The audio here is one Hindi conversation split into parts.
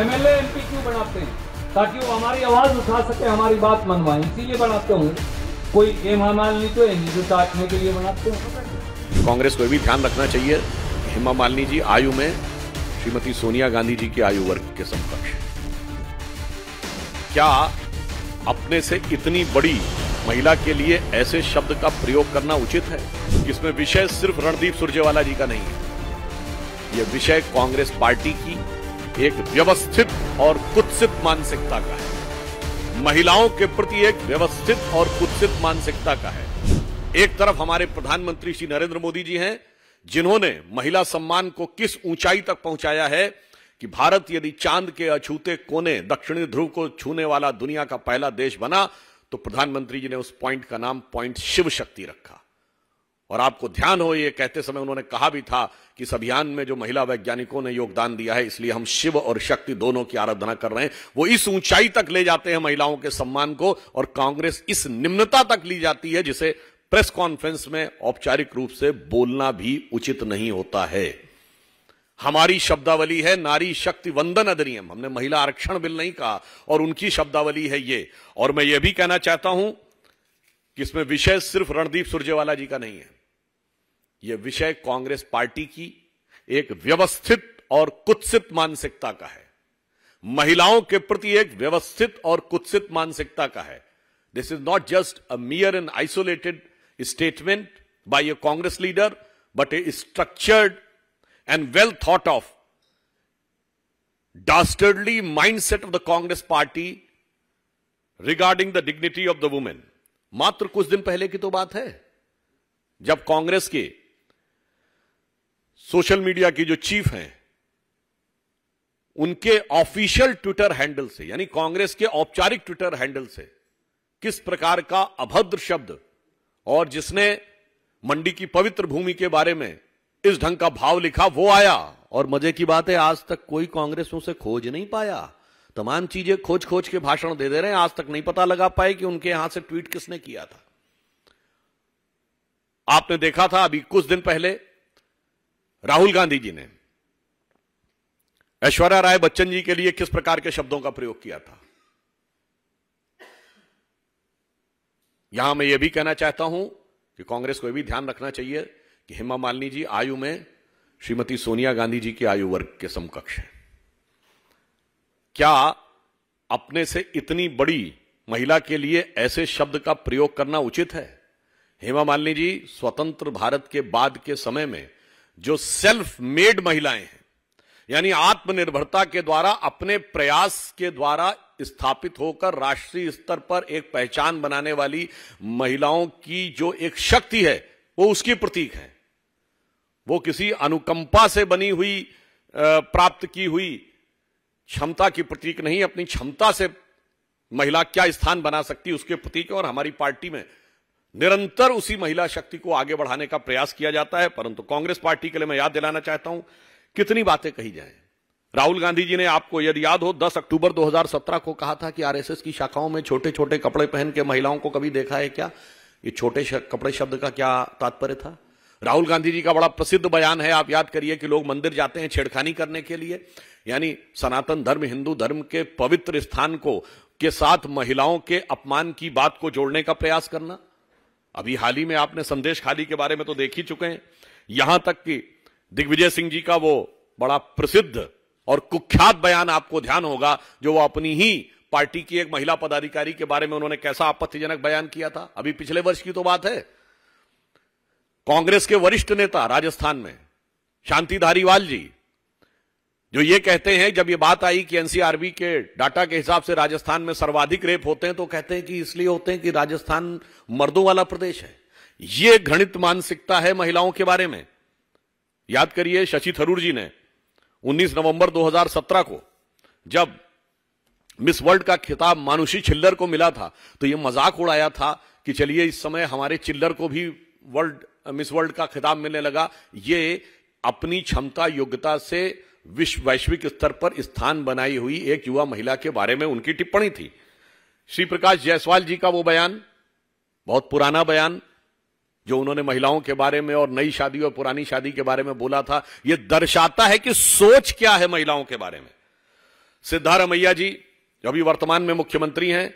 एमएलए एमपी क्यों बनाते हैं ताकि वो हमारी आवाज उठा सके हमारी बात मनवाए इसीलिए बनाते हूँ कोई एम मालिनी तो एनजी नहीं काटने के लिए बनाते हैं कांग्रेस को भी ध्यान रखना चाहिए हेमा मालिनी जी आयु में श्रीमती सोनिया गांधी जी की आयु वर्ग के समकक्ष क्या अपने से इतनी बड़ी महिला के लिए ऐसे शब्द का प्रयोग करना उचित है जिसमें विषय सिर्फ रणदीप सुरजेवाला जी का नहीं है यह विषय कांग्रेस पार्टी की एक व्यवस्थित और कुत्सित मानसिकता का है महिलाओं के प्रति एक व्यवस्थित और कुत्सित मानसिकता का है एक तरफ हमारे प्रधानमंत्री श्री नरेंद्र मोदी जी हैं जिन्होंने महिला सम्मान को किस ऊंचाई तक पहुंचाया है कि भारत यदि चांद के अछूते कोने दक्षिणी ध्रुव को छूने वाला दुनिया का पहला देश बना तो प्रधानमंत्री जी ने उस पॉइंट का नाम पॉइंट शिव शक्ति रखा और आपको ध्यान हो ये कहते समय उन्होंने कहा भी था कि इस अभियान में जो महिला वैज्ञानिकों ने योगदान दिया है इसलिए हम शिव और शक्ति दोनों की आराधना कर रहे हैं वो इस ऊंचाई तक ले जाते हैं महिलाओं के सम्मान को और कांग्रेस इस निम्नता तक ली जाती है जिसे प्रेस कॉन्फ्रेंस में औपचारिक रूप से बोलना भी उचित नहीं होता है हमारी शब्दावली है नारी शक्ति वंदन अधिनियम हमने महिला आरक्षण बिल नहीं कहा और उनकी शब्दावली है ये और मैं ये भी कहना चाहता हूं कि इसमें विषय सिर्फ रणदीप सुरजेवाला जी का नहीं है यह विषय कांग्रेस पार्टी की एक व्यवस्थित और कुत्सित मानसिकता का है महिलाओं के प्रति एक व्यवस्थित और कुत्सित मानसिकता का है this is not just a mere and isolated statement by a Congress leader but a structured and well thought of dastardly mind set of the Congress party regarding the dignity of the women मात्र कुछ दिन पहले की तो बात है जब कांग्रेस के सोशल मीडिया की जो चीफ हैं उनके ऑफिशियल ट्विटर हैंडल से यानी कांग्रेस के औपचारिक ट्विटर हैंडल से किस प्रकार का अभद्र शब्द और जिसने मंडी की पवित्र भूमि के बारे में इस ढंग का भाव लिखा वो आया और मजे की बात है आज तक कोई कांग्रेस उसे खोज नहीं पाया तमाम चीजें खोज खोज के भाषण दे दे रहे हैं आज तक नहीं पता लगा पाए कि उनके यहां से ट्वीट किसने किया था आपने देखा था अभी कुछ दिन पहले राहुल गांधी जी ने ऐश्वर्या राय बच्चन जी के लिए किस प्रकार के शब्दों का प्रयोग किया था यहां मैं यह भी कहना चाहता हूं कि कांग्रेस को यह भी ध्यान रखना चाहिए कि हेमा मालिनी जी आयु में श्रीमती सोनिया गांधी जी की आयु वर्ग के समकक्ष है क्या अपने से इतनी बड़ी महिला के लिए ऐसे शब्द का प्रयोग करना उचित है हेमा मालिनी जी स्वतंत्र भारत के बाद के समय में जो सेल्फ मेड महिलाएं हैं यानी आत्मनिर्भरता के द्वारा अपने प्रयास के द्वारा स्थापित होकर राष्ट्रीय स्तर पर एक पहचान बनाने वाली महिलाओं की जो एक शक्ति है वो उसकी प्रतीक है वो किसी अनुकंपा से बनी हुई प्राप्त की हुई क्षमता की प्रतीक नहीं अपनी क्षमता से महिला क्या स्थान बना सकती उसके प्रतीक और हमारी पार्टी में निरंतर उसी महिला शक्ति को आगे बढ़ाने का प्रयास किया जाता है परंतु कांग्रेस पार्टी के लिए मैं याद दिलाना चाहता हूं कितनी बातें कही जाएं राहुल गांधी जी ने आपको यदि याद हो 10 अक्टूबर 2017 को कहा था कि आरएसएस की शाखाओं में छोटे छोटे कपड़े पहन के महिलाओं को कभी देखा है क्या ये छोटे कपड़े शब्द का क्या तात्पर्य था राहुल गांधी जी का बड़ा प्रसिद्ध बयान है आप याद करिए कि लोग मंदिर जाते हैं छेड़खानी करने के लिए यानी सनातन धर्म हिंदू धर्म के पवित्र स्थान को के साथ महिलाओं के अपमान की बात को जोड़ने का प्रयास करना अभी हाल ही में आपने संदेश खाली के बारे में तो देख ही चुके हैं यहां तक कि दिग्विजय सिंह जी का वो बड़ा प्रसिद्ध और कुख्यात बयान आपको ध्यान होगा जो वो अपनी ही पार्टी की एक महिला पदाधिकारी के बारे में उन्होंने कैसा आपत्तिजनक बयान किया था अभी पिछले वर्ष की तो बात है कांग्रेस के वरिष्ठ नेता राजस्थान में शांति धारीवाल जी जो ये कहते हैं जब ये बात आई कि एनसीआरबी के डाटा के हिसाब से राजस्थान में सर्वाधिक रेप होते हैं तो कहते हैं कि इसलिए होते हैं कि राजस्थान मर्दों वाला प्रदेश है ये घृणित मानसिकता है महिलाओं के बारे में याद करिए शशि थरूर जी ने 19 नवंबर 2017 को जब मिस वर्ल्ड का खिताब मानुषी छिल्लर को मिला था तो यह मजाक उड़ाया था कि चलिए इस समय हमारे चिल्लर को भी वर्ल्ड मिस वर्ल्ड का खिताब मिलने लगा ये अपनी क्षमता योग्यता से विश्व वैश्विक स्तर पर स्थान बनाई हुई एक युवा महिला के बारे में उनकी टिप्पणी थी श्री प्रकाश जायसवाल जी का वो बयान बहुत पुराना बयान जो उन्होंने महिलाओं के बारे में और नई शादी और पुरानी शादी के बारे में बोला था यह दर्शाता है कि सोच क्या है महिलाओं के बारे में सिद्धारमैया जी जो अभी वर्तमान में मुख्यमंत्री हैं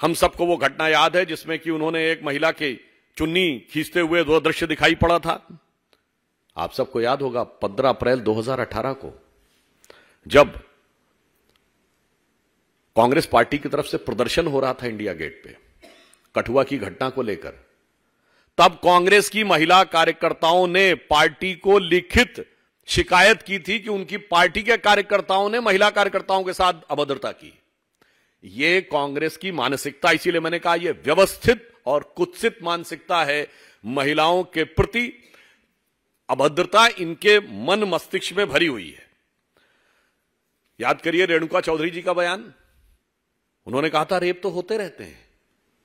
हम सबको वो घटना याद है जिसमें कि उन्होंने एक महिला के चुन्नी खींचते हुए दो दृश्य दिखाई पड़ा था आप सबको याद होगा 15 अप्रैल 2018 को जब कांग्रेस पार्टी की तरफ से प्रदर्शन हो रहा था इंडिया गेट पे कठुआ की घटना को लेकर तब कांग्रेस की महिला कार्यकर्ताओं ने पार्टी को लिखित शिकायत की थी कि उनकी पार्टी के कार्यकर्ताओं ने महिला कार्यकर्ताओं के साथ अभद्रता की यह कांग्रेस की मानसिकता इसीलिए मैंने कहा यह व्यवस्थित और कुत्सित मानसिकता है महिलाओं के प्रति अभद्रता इनके मन मस्तिष्क में भरी हुई है याद करिए रेणुका चौधरी जी का बयान उन्होंने कहा था रेप तो होते रहते हैं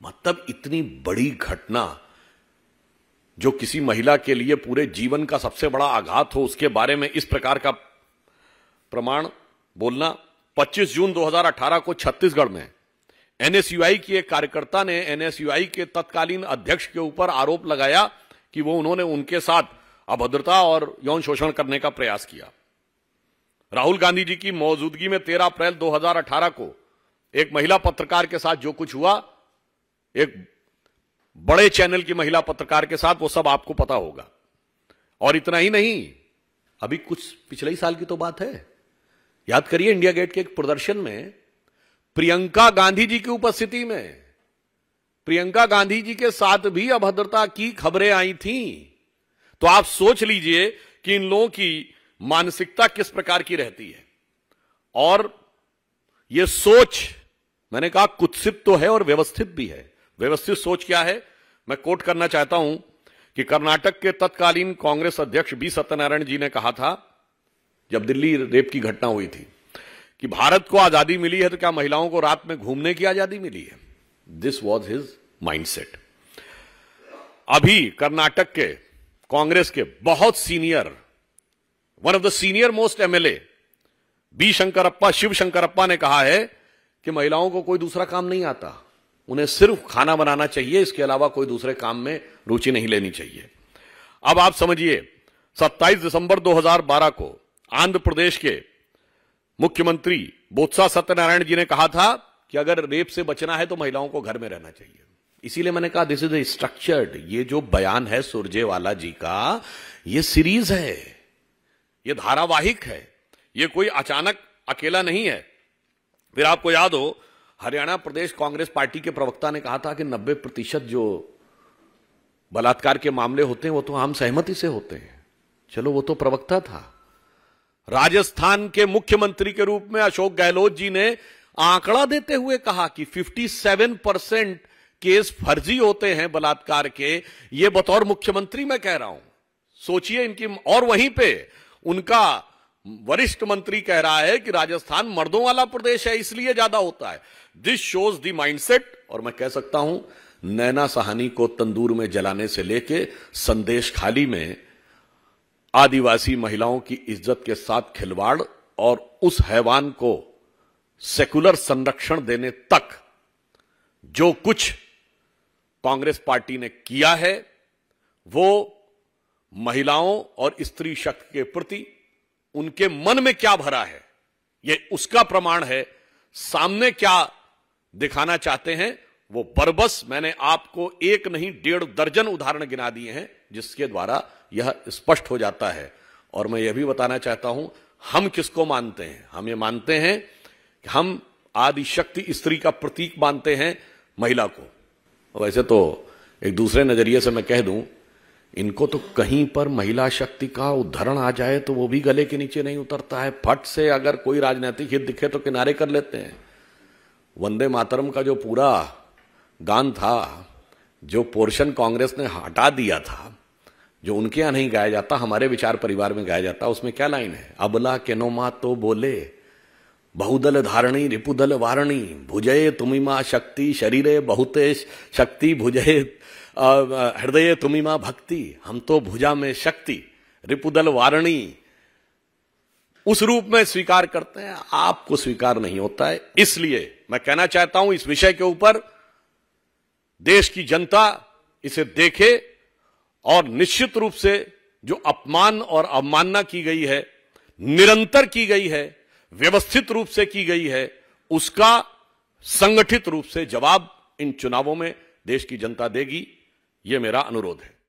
मतलब इतनी बड़ी घटना जो किसी महिला के लिए पूरे जीवन का सबसे बड़ा आघात हो उसके बारे में इस प्रकार का प्रमाण बोलना 25 जून 2018 को छत्तीसगढ़ में एनएसयूआई की एक कार्यकर्ता ने एनएसयूआई के तत्कालीन अध्यक्ष के ऊपर आरोप लगाया कि वो उन्होंने उनके साथ अभद्रता और यौन शोषण करने का प्रयास किया राहुल गांधी जी की मौजूदगी में 13 अप्रैल 2018 को एक महिला पत्रकार के साथ जो कुछ हुआ एक बड़े चैनल की महिला पत्रकार के साथ वो सब आपको पता होगा और इतना ही नहीं अभी कुछ पिछले ही साल की तो बात है याद करिए इंडिया गेट के एक प्रदर्शन में प्रियंका गांधी जी की उपस्थिति में प्रियंका गांधी जी के साथ भी अभद्रता की खबरें आई थीं तो आप सोच लीजिए कि इन लोगों की मानसिकता किस प्रकार की रहती है और यह सोच मैंने कहा कुत्सित तो है और व्यवस्थित भी है व्यवस्थित सोच क्या है मैं कोट करना चाहता हूं कि कर्नाटक के तत्कालीन कांग्रेस अध्यक्ष बी सत्यनारायण जी ने कहा था जब दिल्ली रेप की घटना हुई थी कि भारत को आजादी मिली है तो क्या महिलाओं को रात में घूमने की आजादी मिली है दिस वॉज हिज माइंडसेट अभी कर्नाटक के कांग्रेस के बहुत senior one of the senior most MLA B Shankarappa Shiv Shankarappa ने कहा है कि महिलाओं को कोई दूसरा काम नहीं आता उन्हें सिर्फ खाना बनाना चाहिए इसके अलावा कोई दूसरे काम में रुचि नहीं लेनी चाहिए अब आप समझिए 27 दिसंबर 2012 को आंध्र प्रदेश के मुख्यमंत्री बोत्सा सत्यनारायण जी ने कहा था कि अगर रेप से बचना है तो महिलाओं को घर में रहना चाहिए इसीलिए मैंने कहा दिस इज ए स्ट्रक्चर्ड ये जो बयान है सुरजेवाला जी का ये सीरीज है ये धारावाहिक है ये कोई अचानक अकेला नहीं है फिर आपको याद हो हरियाणा प्रदेश कांग्रेस पार्टी के प्रवक्ता ने कहा था कि 90 प्रतिशत जो बलात्कार के मामले होते हैं वो तो आम सहमति से होते हैं चलो वो तो प्रवक्ता था राजस्थान के मुख्यमंत्री के रूप में अशोक गहलोत जी ने आंकड़ा देते हुए कहा कि 57 परसेंट केस फर्जी होते हैं बलात्कार के ये बतौर मुख्यमंत्री मैं कह रहा हूं सोचिए इनकी और वहीं पे उनका वरिष्ठ मंत्री कह रहा है कि राजस्थान मर्दों वाला प्रदेश है इसलिए ज्यादा होता है दिस शोज दी माइंडसेट और मैं कह सकता हूं नैना सहानी को तंदूर में जलाने से लेके संदेश खाली में आदिवासी महिलाओं की इज्जत के साथ खिलवाड़ और उस हैवान को सेकुलर संरक्षण देने तक जो कुछ कांग्रेस पार्टी ने किया है वो महिलाओं और स्त्री शक्ति के प्रति उनके मन में क्या भरा है ये उसका प्रमाण है सामने क्या दिखाना चाहते हैं वो बरबस मैंने आपको एक नहीं डेढ़ दर्जन उदाहरण गिना दिए हैं जिसके द्वारा यह स्पष्ट हो जाता है और मैं यह भी बताना चाहता हूं हम किसको मानते हैं हम ये मानते हैं कि हम आदिशक्ति स्त्री का प्रतीक मानते हैं महिला को वैसे तो एक दूसरे नजरिए से मैं कह दूं इनको तो कहीं पर महिला शक्ति का उद्धरण आ जाए तो वो भी गले के नीचे नहीं उतरता है फट से अगर कोई राजनीतिक हित दिखे तो किनारे कर लेते हैं वंदे मातरम का जो पूरा गान था जो पोर्शन कांग्रेस ने हटा दिया था जो उनके यहां नहीं गाया जाता हमारे विचार परिवार में गाया जाता उसमें क्या लाइन है अबला केनोमा तो बोले बहुदल धारणी रिपुदल वारणी भुजये तुमिमा शक्ति शरीरे बहुते शक्ति भुजये हृदय तुमिमा भक्ति हम तो भुजा में शक्ति रिपुदल वारणी उस रूप में स्वीकार करते हैं आपको स्वीकार नहीं होता है इसलिए मैं कहना चाहता हूं इस विषय के ऊपर देश की जनता इसे देखे और निश्चित रूप से जो अपमान और अवमानना की गई है निरंतर की गई है व्यवस्थित रूप से की गई है उसका संगठित रूप से जवाब इन चुनावों में देश की जनता देगी यह मेरा अनुरोध है